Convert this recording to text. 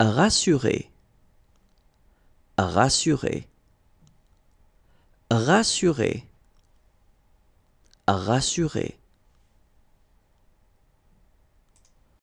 rassurer, rassurer, rassurer, rassurer.